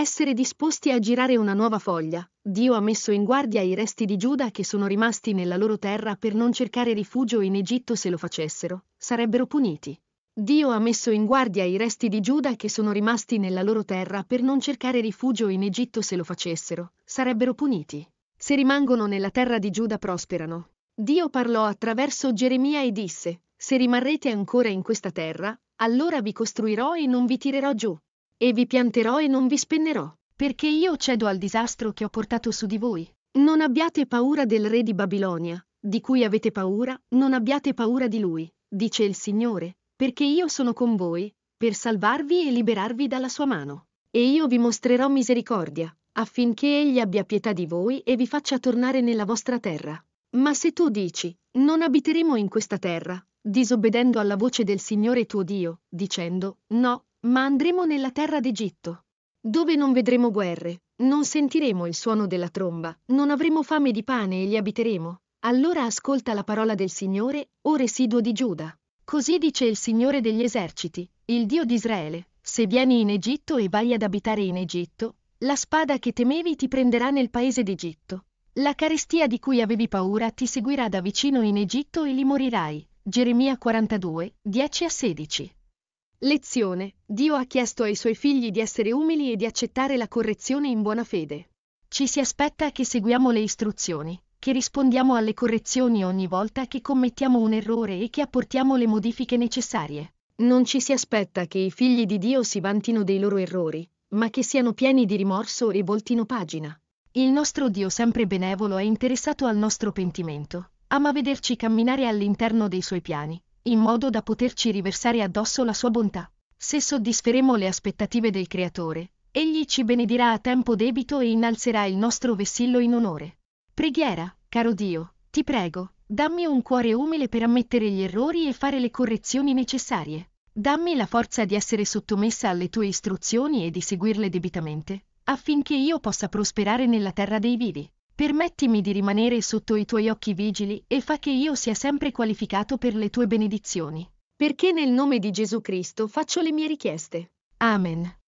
Essere disposti a girare una nuova foglia. Dio ha messo in guardia i resti di Giuda che sono rimasti nella loro terra per non cercare rifugio in Egitto se lo facessero, sarebbero puniti. Dio ha messo in guardia i resti di Giuda che sono rimasti nella loro terra per non cercare rifugio in Egitto se lo facessero, sarebbero puniti. Se rimangono nella terra di Giuda prosperano. Dio parlò attraverso Geremia e disse, Se rimarrete ancora in questa terra, allora vi costruirò e non vi tirerò giù. E vi pianterò e non vi spennerò, perché io cedo al disastro che ho portato su di voi. Non abbiate paura del re di Babilonia, di cui avete paura, non abbiate paura di lui, dice il Signore, perché io sono con voi, per salvarvi e liberarvi dalla sua mano. E io vi mostrerò misericordia, affinché egli abbia pietà di voi e vi faccia tornare nella vostra terra. Ma se tu dici, non abiteremo in questa terra, disobbedendo alla voce del Signore tuo Dio, dicendo, no, ma andremo nella terra d'Egitto, dove non vedremo guerre, non sentiremo il suono della tromba, non avremo fame di pane e li abiteremo. Allora ascolta la parola del Signore, o residuo di Giuda. Così dice il Signore degli eserciti, il Dio di Israele, se vieni in Egitto e vai ad abitare in Egitto, la spada che temevi ti prenderà nel paese d'Egitto. La carestia di cui avevi paura ti seguirà da vicino in Egitto e li morirai. Geremia 42, 10 a 16. Lezione. Dio ha chiesto ai suoi figli di essere umili e di accettare la correzione in buona fede. Ci si aspetta che seguiamo le istruzioni, che rispondiamo alle correzioni ogni volta che commettiamo un errore e che apportiamo le modifiche necessarie. Non ci si aspetta che i figli di Dio si vantino dei loro errori, ma che siano pieni di rimorso e voltino pagina. Il nostro Dio sempre benevolo è interessato al nostro pentimento, ama vederci camminare all'interno dei suoi piani, in modo da poterci riversare addosso la sua bontà. Se soddisferemo le aspettative del Creatore, egli ci benedirà a tempo debito e innalzerà il nostro vessillo in onore. Preghiera, caro Dio, ti prego, dammi un cuore umile per ammettere gli errori e fare le correzioni necessarie. Dammi la forza di essere sottomessa alle tue istruzioni e di seguirle debitamente, affinché io possa prosperare nella terra dei vivi. Permettimi di rimanere sotto i tuoi occhi vigili e fa che io sia sempre qualificato per le tue benedizioni. Perché nel nome di Gesù Cristo faccio le mie richieste. Amen.